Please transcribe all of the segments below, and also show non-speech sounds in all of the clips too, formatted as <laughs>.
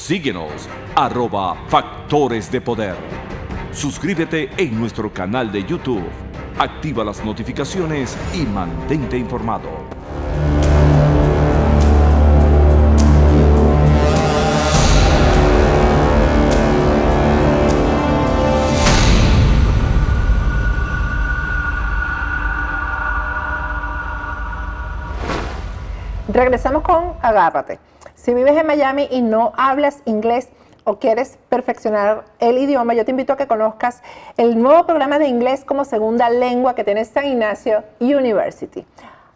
Síguenos arroba Factores de Poder. Suscríbete en nuestro canal de YouTube. Activa las notificaciones y mantente informado. Regresamos con Agárrate. Si vives en Miami y no hablas inglés, o quieres perfeccionar el idioma, yo te invito a que conozcas el nuevo programa de inglés como segunda lengua que tiene San Ignacio University.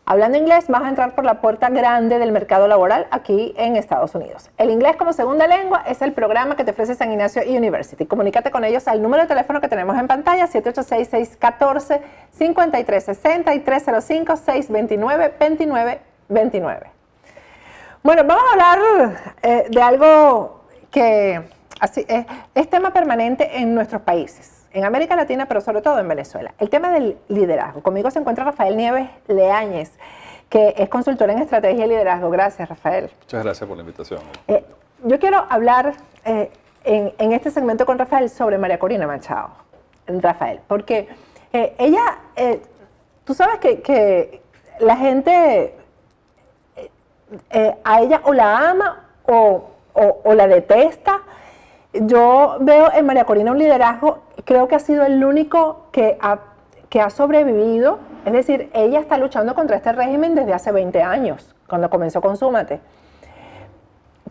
Hablando inglés, vas a entrar por la puerta grande del mercado laboral aquí en Estados Unidos. El inglés como segunda lengua es el programa que te ofrece San Ignacio University. Comunícate con ellos al número de teléfono que tenemos en pantalla, 786 614 y 305 629 2929 bueno, vamos a hablar eh, de algo que eh, es, tema permanente en nuestros países, en América Latina, pero sobre todo en Venezuela. El tema del liderazgo. Conmigo se encuentra Rafael Nieves Leáñez que es consultor en estrategia y liderazgo. Gracias, Rafael. Muchas gracias por la invitación. Eh, yo quiero hablar en, este segmento con Rafael sobre María Corina Machado. Rafael, porque ella, tú sabes que, la gente eh, a ella o la ama o, la detesta. Yo veo en María Corina un liderazgo, creo que ha sido el único que ha, que ha sobrevivido, es decir, ella está luchando contra este régimen desde hace 20 años, cuando comenzó con Consúmate,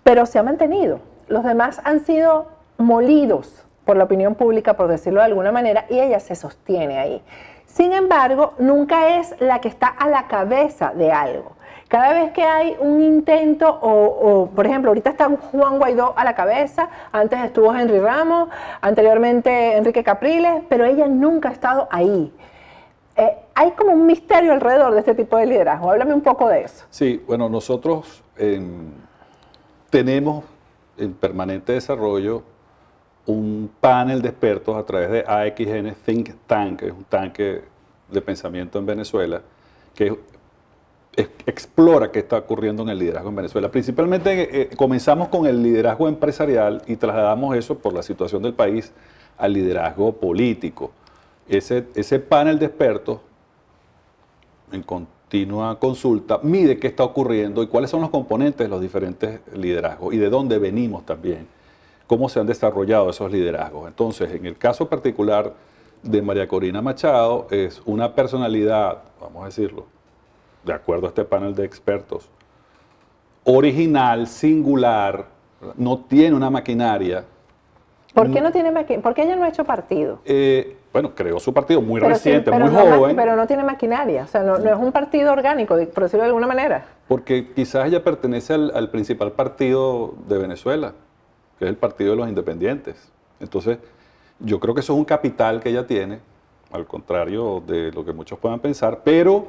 pero se ha mantenido. Los demás han sido molidos por la opinión pública, por decirlo de alguna manera, y ella se sostiene ahí. Sin embargo, nunca es la que está a la cabeza de algo. Cada vez que hay un intento, o, por ejemplo, ahorita está Juan Guaidó a la cabeza, antes estuvo Henry Ramos, anteriormente Enrique Capriles, pero ella nunca ha estado ahí. Eh, hay como un misterio alrededor de este tipo de liderazgo. Háblame un poco de eso. Sí, bueno, nosotros tenemos en permanente desarrollo un panel de expertos a través de AXN Think Tank, que es un tanque de pensamiento en Venezuela, que es explora qué está ocurriendo en el liderazgo en Venezuela. Principalmente eh, comenzamos con el liderazgo empresarial y trasladamos eso por la situación del país al liderazgo político. Ese, ese panel de expertos, en continua consulta, mide qué está ocurriendo y cuáles son los componentes de los diferentes liderazgos y de dónde venimos también, cómo se han desarrollado esos liderazgos. Entonces, en el caso particular de María Corina Machado, es una personalidad, vamos a decirlo, de acuerdo a este panel de expertos, original, singular, no tiene una maquinaria. ¿Por qué no tiene maquinaria? ¿Por qué ella no ha hecho partido? Eh, bueno, creó su partido muy reciente, muy joven. Pero no tiene maquinaria, o sea, no, es un partido orgánico, por decirlo de alguna manera. Porque quizás ella pertenece al, al principal partido de Venezuela, que es el Partido de los Independientes. Entonces, yo creo que eso es un capital que ella tiene, al contrario de lo que muchos puedan pensar, pero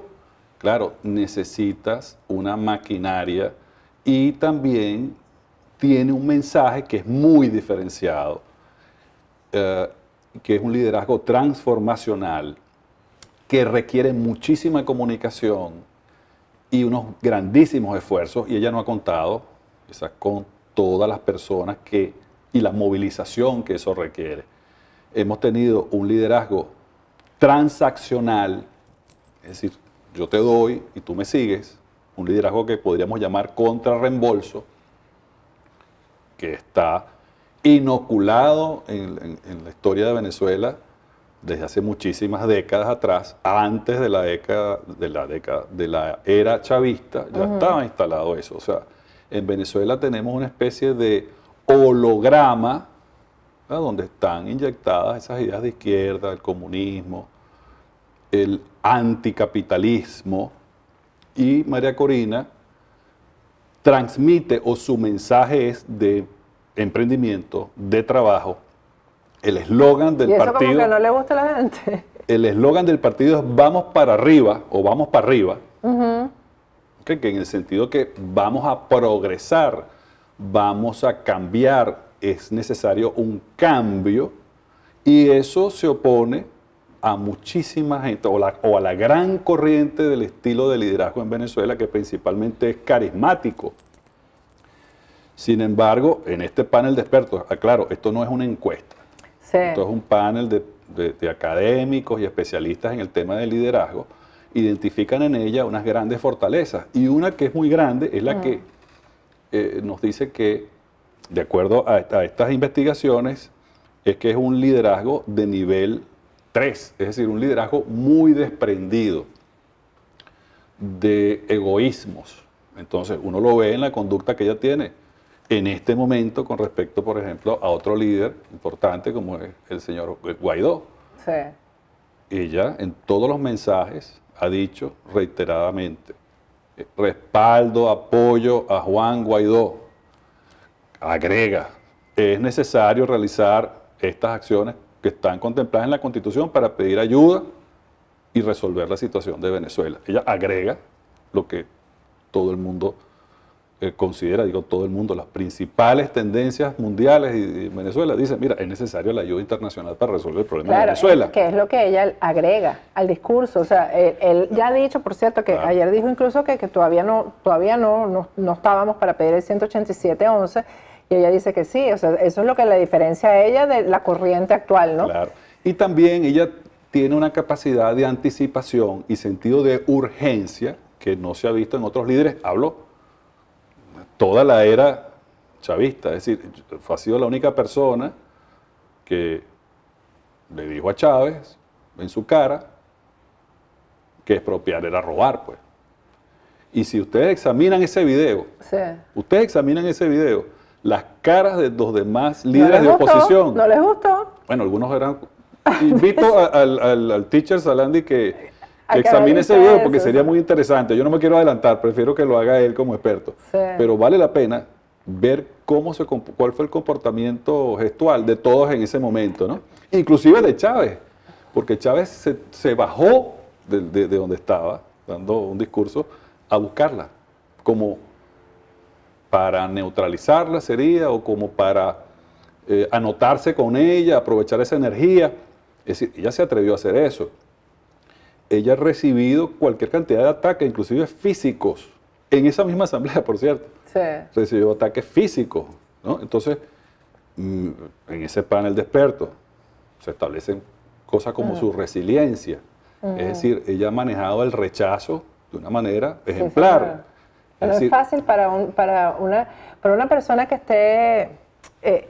Claro, necesitas una maquinaria y también tiene un mensaje que es muy diferenciado, eh, que es un liderazgo transformacional, que requiere muchísima comunicación y unos grandísimos esfuerzos, y ella no ha contado esa, con todas las personas que, y la movilización que eso requiere. Hemos tenido un liderazgo transaccional, es decir, yo te doy y tú me sigues, un liderazgo que podríamos llamar contrarreembolso, que está inoculado en, la historia de Venezuela desde hace muchísimas décadas atrás, antes de la era chavista, ya estaba instalado eso. O sea, en Venezuela tenemos una especie de holograma donde están inyectadas esas ideas de izquierda, el comunismo, el anticapitalismo, y María Corina transmite o su mensaje es de emprendimiento, de trabajo. El eslogan del ¿Y eso partido. no le gusta a la gente. El eslogan del partido es vamos para arriba o vamos para arriba. que en el sentido que vamos a progresar, vamos a cambiar, es necesario un cambio y eso se opone a muchísima gente o, la, a la gran corriente del estilo de liderazgo en Venezuela que principalmente es carismático. Sin embargo, en este panel de expertos, aclaro, ah, esto no es una encuesta. Esto es un panel de, académicos y especialistas en el tema de liderazgo. Identifican en ella unas grandes fortalezas y una que es muy grande es la mm. que eh, nos dice que, de acuerdo a estas investigaciones, es que es un liderazgo de nivel Tres, es decir, un liderazgo muy desprendido de egoísmos. Entonces, uno lo ve en la conducta que ella tiene en este momento con respecto, por ejemplo, a otro líder importante como es el señor Guaidó. Sí. Ella en todos los mensajes ha dicho reiteradamente, eh, respaldo, apoyo a Juan Guaidó. Agrega, es necesario realizar estas acciones que están contempladas en la Constitución para pedir ayuda y resolver la situación de Venezuela. Ella agrega lo que todo el mundo eh, considera, digo todo el mundo, las principales tendencias mundiales y, Venezuela, dice, mira, es necesario la ayuda internacional para resolver el problema de Venezuela. Que es lo que ella agrega al discurso. O sea, él, ya ha dicho, por cierto, que ayer dijo incluso que, todavía no, todavía no, no, no estábamos para pedir el 187.11 y ella dice que sí, o sea, eso es lo que la diferencia a ella de la corriente actual, ¿no? Claro. Y también ella tiene una capacidad de anticipación y sentido de urgencia que no se ha visto en otros líderes. Hablo toda la era chavista, es decir, ha sido la única persona que le dijo a Chávez en su cara que expropiar era robar, pues. Y si ustedes examinan ese video, ustedes examinan ese video, las caras de los demás líderes de oposición. No les gustó. Bueno, algunos eran... Invito al, teacher Salandi que examine ese video porque sería muy interesante. Yo no me quiero adelantar, prefiero que lo haga él como experto. Pero vale la pena ver cómo se cuál fue el comportamiento gestual de todos en ese momento, ¿no? Inclusive de Chávez, porque Chávez se, bajó de, de, donde estaba, dando un discurso, a buscarla, como para neutralizarla sería o como para eh, anotarse con ella, aprovechar esa energía. Es decir, ella se atrevió a hacer eso. Ella ha recibido cualquier cantidad de ataques, inclusive físicos, en esa misma asamblea, por cierto. Sí. Recibió ataques físicos. Entonces, mm, en ese panel de expertos se establecen cosas como mm. su resiliencia. Es mm. decir, ella ha manejado el rechazo de una manera ejemplar. No es, fácil para, para, una, para una persona que esté... Eh,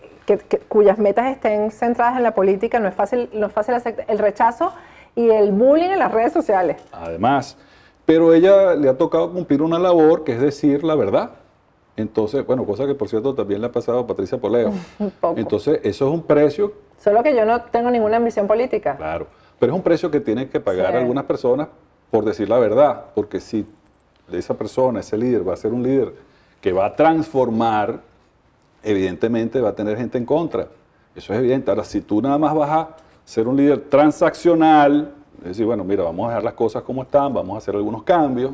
cuyas metas estén centradas en la política, no es fácil, no es fácil el rechazo y el bullying en las redes sociales. Además, pero ella le ha tocado cumplir una labor que es decir la verdad. Entonces, bueno, cosa que por cierto también le ha pasado a Patricia Poleo. <laughs> Entonces, eso es un precio. Solo que yo no tengo ninguna ambición política. Claro, pero es un precio que tienen que pagar algunas personas por decir la verdad, porque si de esa persona, ese líder, va a ser un líder que va a transformar, evidentemente va a tener gente en contra. Eso es evidente. Ahora, si tú nada más vas a ser un líder transaccional, es decir, bueno, mira, vamos a dejar las cosas como están, vamos a hacer algunos cambios.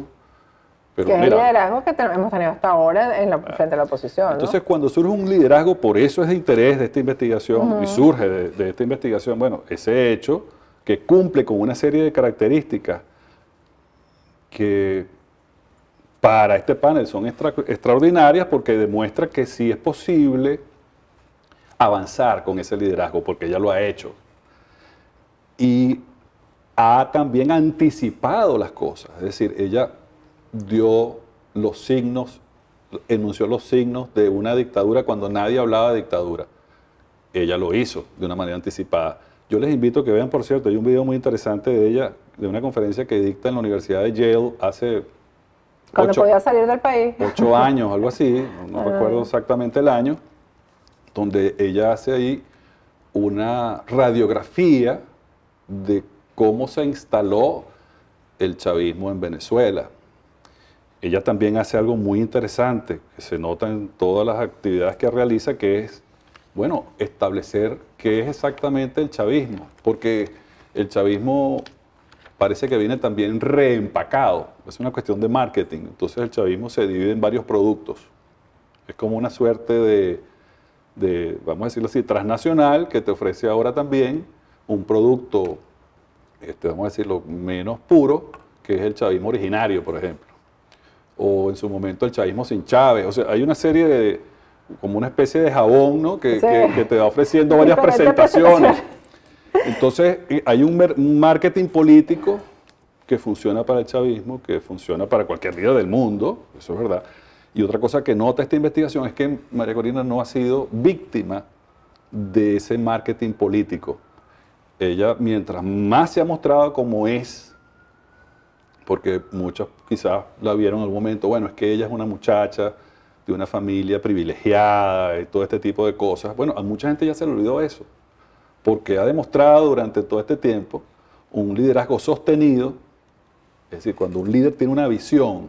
Pero que es el liderazgo que hemos tenido hasta ahora en frente a la oposición. Entonces, cuando surge un liderazgo, por eso es de interés de esta investigación y surge de esta investigación, bueno, ese hecho que cumple con una serie de características que para este panel son extraordinarias porque demuestra que sí es posible avanzar con ese liderazgo, porque ella lo ha hecho. Y ha también anticipado las cosas, es decir, ella dio los signos, enunció los signos de una dictadura cuando nadie hablaba de dictadura. Ella lo hizo de una manera anticipada. Yo les invito a que vean, por cierto, hay un video muy interesante de ella, de una conferencia que dicta en la Universidad de Yale hace cuando podía salir del país. Ocho <laughs> años, algo así, no recuerdo exactamente el año, donde ella hace ahí una radiografía de cómo se instaló el chavismo en Venezuela. Ella también hace algo muy interesante, que se nota en todas las actividades que realiza, que es, bueno, establecer qué es exactamente el chavismo, porque el chavismo parece que viene también reempacado. Es una cuestión de marketing. Entonces el chavismo se divide en varios productos. Es como una suerte de, vamos a decirlo así, transnacional que te ofrece ahora también un producto, este, vamos a decirlo, menos puro, que es el chavismo originario, por ejemplo. O en su momento el chavismo sin Chávez. O sea, hay una serie de, como una especie de jabón, ¿no? Que, que te va ofreciendo varias presentaciones. Entonces, hay un marketing político que funciona para el chavismo, que funciona para cualquier líder del mundo, eso es verdad. Y otra cosa que nota esta investigación es que María Corina no ha sido víctima de ese marketing político. Ella, mientras más se ha mostrado como es, porque muchos quizás la vieron en algún momento, bueno, es que ella es una muchacha de una familia privilegiada y todo este tipo de cosas. Bueno, a mucha gente ya se le olvidó eso porque ha demostrado durante todo este tiempo un liderazgo sostenido, es decir, cuando un líder tiene una visión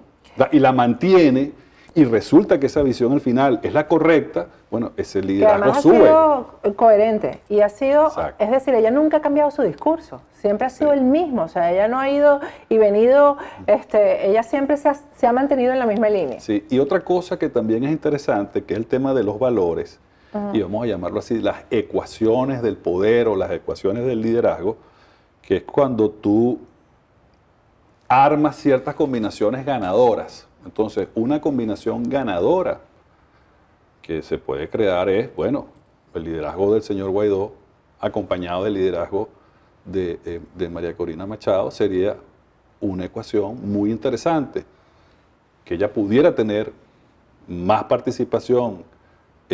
y la mantiene y resulta que esa visión al final es la correcta, bueno, ese liderazgo que ha sido coherente y ha sido, es decir, ella nunca ha cambiado su discurso, siempre ha sido el mismo, o sea, ella no ha ido y venido, este, ella siempre se ha mantenido en la misma línea. Sí, y otra cosa que también es interesante, que es el tema de los valores Ah. y vamos a llamarlo así, las ecuaciones del poder o las ecuaciones del liderazgo, que es cuando tú armas ciertas combinaciones ganadoras. Entonces, una combinación ganadora que se puede crear es, bueno, el liderazgo del señor Guaidó acompañado del liderazgo de, eh, de María Corina Machado sería una ecuación muy interesante, que ella pudiera tener más participación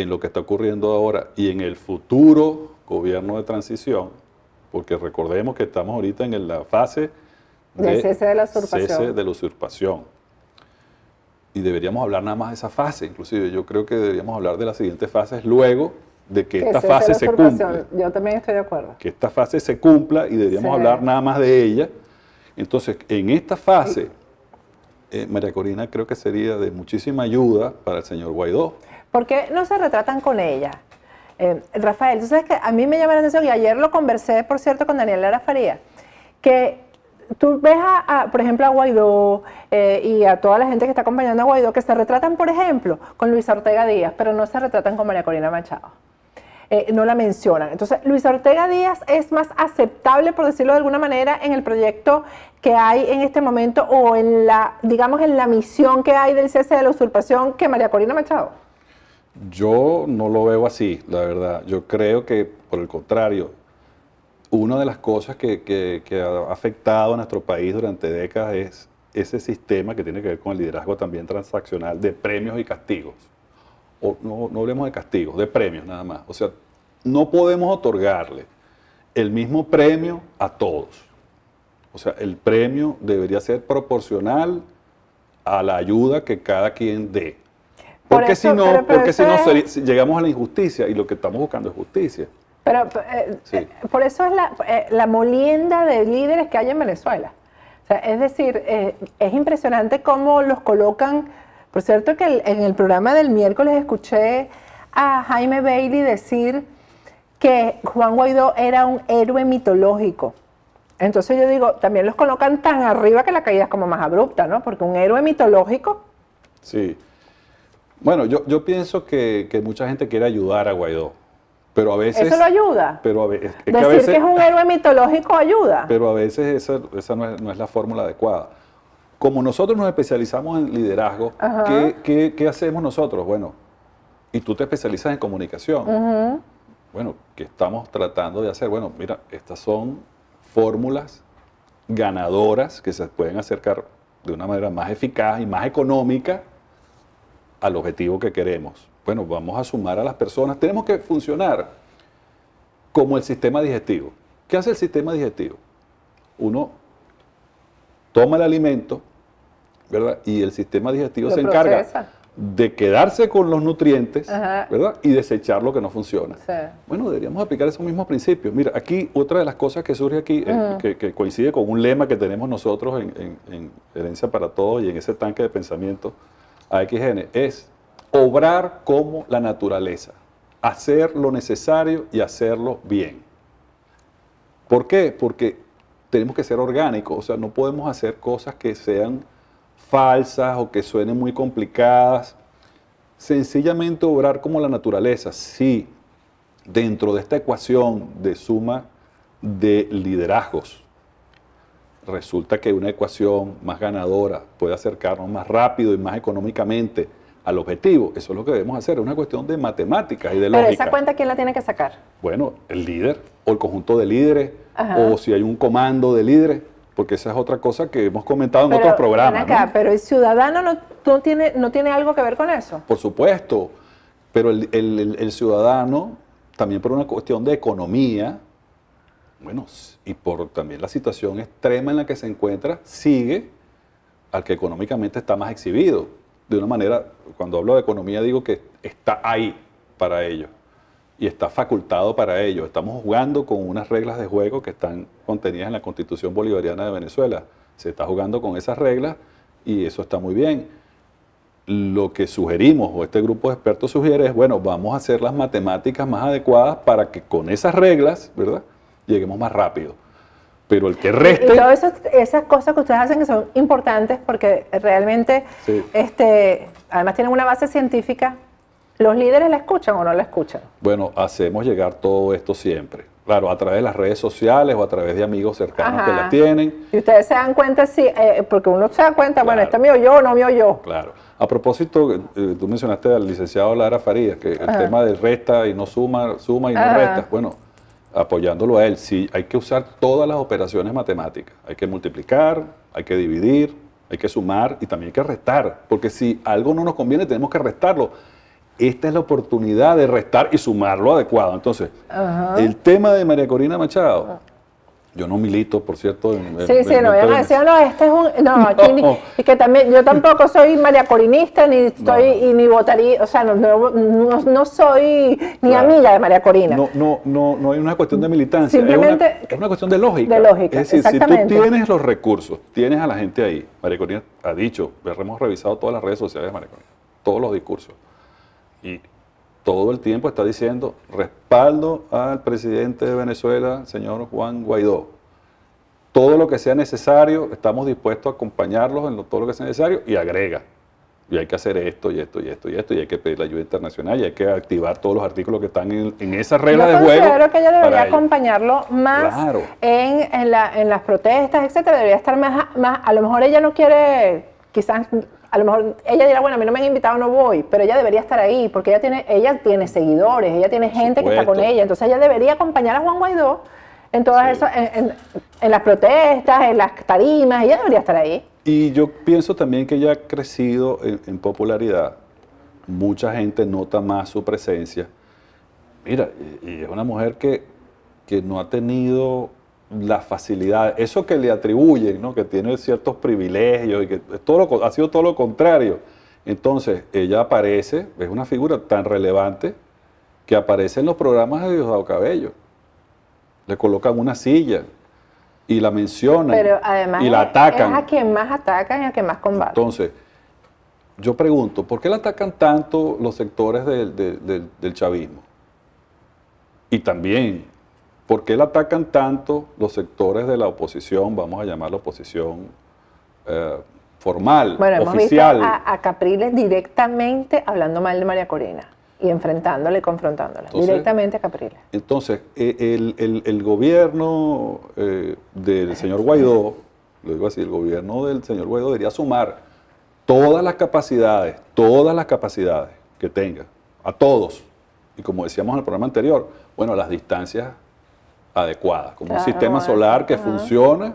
en lo que está ocurriendo ahora y en el futuro gobierno de transición, porque recordemos que estamos ahorita en la fase de, cese de la usurpación. Y deberíamos hablar nada más de esa fase, inclusive yo creo que deberíamos hablar de las siguientes fases luego de que, esta fase se cumpla. Yo también estoy de acuerdo. Que esta fase se cumpla y deberíamos hablar nada más de ella. Entonces, en esta fase, eh, María Corina creo que sería de muchísima ayuda para el señor Guaidó. ¿Por qué no se retratan con ella? Eh, Rafael, tú sabes que a mí me llama la atención, y ayer lo conversé, por cierto, con Daniel Lara Faría, que tú ves, a, por ejemplo, a Guaidó eh, y a toda la gente que está acompañando a Guaidó, que se retratan, por ejemplo, con Luis Ortega Díaz, pero no se retratan con María Corina Machado. Eh, no la mencionan. Entonces, Luis Ortega Díaz es más aceptable, por decirlo de alguna manera, en el proyecto que hay en este momento o en la, digamos, en la misión que hay del cese de la usurpación que María Corina Machado. Yo no lo veo así, la verdad. Yo creo que, por el contrario, una de las cosas que, ha afectado a nuestro país durante décadas es ese sistema que tiene que ver con el liderazgo también transaccional de premios y castigos. O, no, no hablemos de castigos, de premios nada más. O sea, no podemos otorgarle el mismo premio a todos. O sea, el premio debería ser proporcional a la ayuda que cada quien dé. Porque si no, porque si no llegamos a la injusticia y lo que estamos buscando es justicia. Pero eh, eh, eh, por eso es la, molienda de líderes que hay en Venezuela. es decir, es impresionante cómo los colocan. Por cierto, que en el programa del miércoles escuché a Jaime Bailey decir que Juan Guaidó era un héroe mitológico. Entonces yo digo, también los colocan tan arriba que la caída es como más abrupta, ¿no? Porque un héroe mitológico. Sí. Bueno, yo, pienso que, mucha gente quiere ayudar a Guaidó. Pero a veces. Eso lo ayuda. Pero a veces, Decir que, es un héroe mitológico ayuda. Pero a veces esa, no, es, la fórmula adecuada. Como nosotros nos especializamos en liderazgo, ¿qué, hacemos nosotros? Bueno, y tú te especializas en comunicación. Bueno, ¿qué estamos tratando de hacer? Bueno, mira, estas son fórmulas ganadoras que se pueden acercar de una manera más eficaz y más económica al objetivo que queremos. Bueno, vamos a sumar a las personas. Tenemos que funcionar como el sistema digestivo. ¿Qué hace el sistema digestivo? Uno toma el alimento, ¿verdad? Y el sistema digestivo se encarga de quedarse con los nutrientes, ¿verdad? Y desechar lo que no funciona. Bueno, deberíamos aplicar esos mismos principios. Mira, aquí otra de las cosas que surge aquí, eh, que, coincide con un lema que tenemos nosotros en, en Herencia para Todos y en ese tanque de pensamiento, AXN, es obrar como la naturaleza, hacer lo necesario y hacerlo bien. ¿Por qué? Porque tenemos que ser orgánicos, o sea, no podemos hacer cosas que sean falsas o que suenen muy complicadas. Sencillamente obrar como la naturaleza, sí, dentro de esta ecuación de suma de liderazgos, resulta que una ecuación más ganadora puede acercarnos más rápido y más económicamente al objetivo. Eso es lo que debemos hacer, es una cuestión de matemáticas y de lógica. Pero esa cuenta, ¿quién la tiene que sacar? Bueno, el líder o el conjunto de líderes o si hay un comando de líderes, porque esa es otra cosa que hemos comentado en otros programas. Pero el ciudadano no, tiene, no tiene algo que ver con eso. Por supuesto, pero el, el ciudadano, también por una cuestión de economía, bueno, y por también la situación extrema en la que se encuentra, sigue al que económicamente está más exhibido. De una manera, cuando hablo de economía digo que está ahí para ellos y está facultado para ello. Estamos jugando con unas reglas de juego que están contenidas en la Constitución Bolivariana de Venezuela. Se está jugando con esas reglas y eso está muy bien. Lo que sugerimos, o este grupo de expertos sugiere, es, bueno, vamos a hacer las matemáticas más adecuadas para que con esas reglas, ¿verdad? lleguemos más rápido. Pero el que reste... todas esas, cosas que ustedes hacen que son importantes porque realmente, este, además tienen una base científica, ¿los líderes la escuchan o no la escuchan? Bueno, hacemos llegar todo esto siempre claro, a través de las redes sociales o a través de amigos cercanos que la tienen. Y ustedes se dan cuenta, sí, eh, porque uno se da cuenta, bueno, este mío yo no mío yo. Claro. A propósito, eh, tú mencionaste al licenciado Lara Farías, que el tema de resta y no suma, suma y no resta. Bueno, apoyándolo a él. Sí, hay que usar todas las operaciones matemáticas. Hay que multiplicar, hay que dividir, hay que sumar y también hay que restar. Porque si algo no nos conviene, tenemos que restarlo. Esta es la oportunidad de restar y sumarlo adecuado. Entonces, el tema de María Corina Machado ah. Yo no milito, por cierto. sí, sí, no no, este es un... <laughs> No, y que también, yo tampoco soy Corinista ni estoy, y ni votaría, o sea, no, soy ni amiga de María Corina. No, no, no, no es una cuestión de militancia, Simplemente, es, una, cuestión de lógica. lógica, Es decir, si tú tienes los recursos, tienes a la gente ahí, María Corina ha dicho, hemos revisado todas las redes sociales de María Corina, todos los discursos, y todo el tiempo está diciendo respaldo al presidente de Venezuela, señor Juan Guaidó. Todo lo que sea necesario, estamos dispuestos a acompañarlos en todo lo que sea necesario y agrega. Y hay que hacer esto y esto y esto y esto, y hay que pedir la ayuda internacional y hay que activar todos los artículos que están en, esa regla de juego. Claro que ella debería acompañarlo más en, en, las protestas, etcétera. Debería estar más, más. A lo mejor ella no quiere quizás a lo mejor ella dirá, bueno, a mí no me han invitado, no voy, pero ella debería estar ahí, porque ella tiene, ella tiene seguidores, ella tiene gente que está con ella, entonces ella debería acompañar a Juan Guaidó en todas esas, en, las protestas, en las tarimas, ella debería estar ahí. Y yo pienso también que ella ha crecido en, popularidad, mucha gente nota más su presencia. Mira, e, es una mujer que, que no ha tenido la facilidad, eso que le atribuyen, ¿no? que tiene ciertos privilegios y que todo lo, ha sido todo lo contrario. Entonces, ella aparece, es una figura tan relevante que aparece en los programas de Diosdado Cabello. Le colocan una silla y la mencionan y la atacan. Es a quien más atacan y a quien más combaten. Entonces, yo pregunto, ¿por qué la atacan tanto los sectores del chavismo? Y también ¿Por qué le atacan tanto los sectores de la oposición, vamos a llamar la oposición eh, formal, oficial? a, Capriles directamente hablando mal de María Corina y enfrentándole, confrontándola, directamente a Capriles. Entonces, e, el, gobierno eh, del señor Guaidó, lo digo así, el gobierno del señor Guaidó debería sumar todas las capacidades, todas las capacidades que tenga, a todos. Y como decíamos en el programa anterior, bueno, las distancias adecuada, como un sistema solar que funciona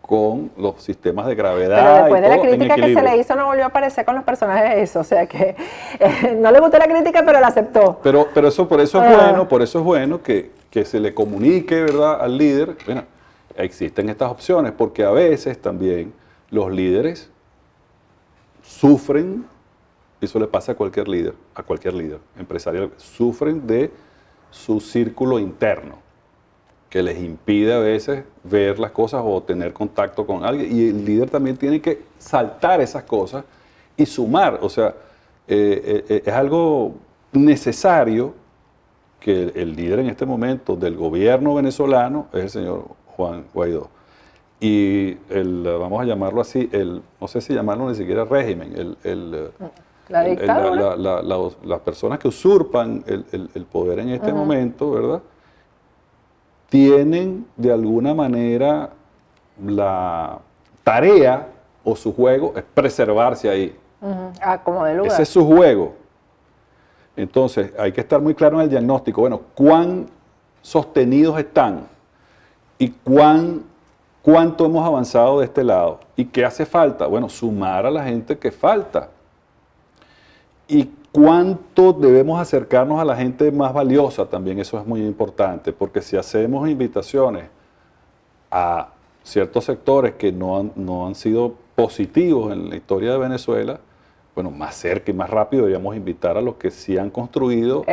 con los sistemas de gravedad. Pero después de la crítica que se le hizo no volvió a aparecer con los personajes de eso, o sea que eh, no le gustó la crítica pero la aceptó. Pero, pero eso por eso es ah. bueno, por eso es bueno que, se le comunique, ¿verdad?, al líder, bueno, existen estas opciones, porque a veces también los líderes sufren, eso le pasa a cualquier líder, a cualquier líder empresarial, sufren de su círculo interno que les impide a veces ver las cosas o tener contacto con alguien. Y el líder también tiene que saltar esas cosas y sumar. O sea, eh, eh, eh, es algo necesario que el, líder en este momento del gobierno venezolano es el señor Juan Guaidó. Y el, vamos a llamarlo así, el, no sé si llamarlo ni siquiera régimen, el, las personas que usurpan el, poder en este momento, ¿verdad? tienen de alguna manera la tarea o su juego es preservarse ahí. Ah, como de lugar. Ese es su juego. Entonces, hay que estar muy claro en el diagnóstico. Bueno, ¿cuán sostenidos están? ¿Y cuán, cuánto hemos avanzado de este lado? ¿Y qué hace falta? Bueno, sumar a la gente que falta. ¿Y cuánto debemos acercarnos a la gente más valiosa también, eso es muy importante, porque si hacemos invitaciones a ciertos sectores que no han, no han sido positivos en la historia de Venezuela, bueno, más cerca y más rápido deberíamos invitar a los que sí han construido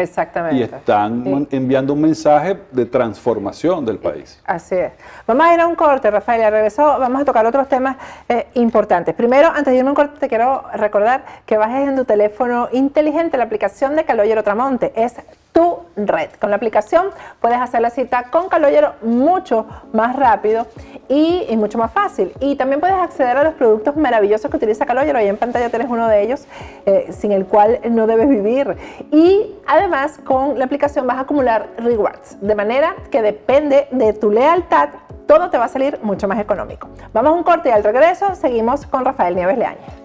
y están enviando un mensaje de transformación del país. Así es. Vamos a ir a un corte, Rafael, al regreso vamos a tocar otros temas eh, importantes. Primero, antes de irme a un corte, te quiero recordar que bajes en tu teléfono inteligente la aplicación de Caloyero Tramonte. Es tu red. Con la aplicación puedes hacer la cita con Caloyero mucho más rápido y es mucho más fácil. Y también puedes acceder a los productos maravillosos que utiliza Caloyero Ahí en pantalla tienes uno de ellos, eh, sin el cual no debes vivir. Y además con la aplicación vas a acumular rewards, de manera que depende de tu lealtad, todo te va a salir mucho más económico. Vamos a un corte y al regreso seguimos con Rafael Nieves Leaña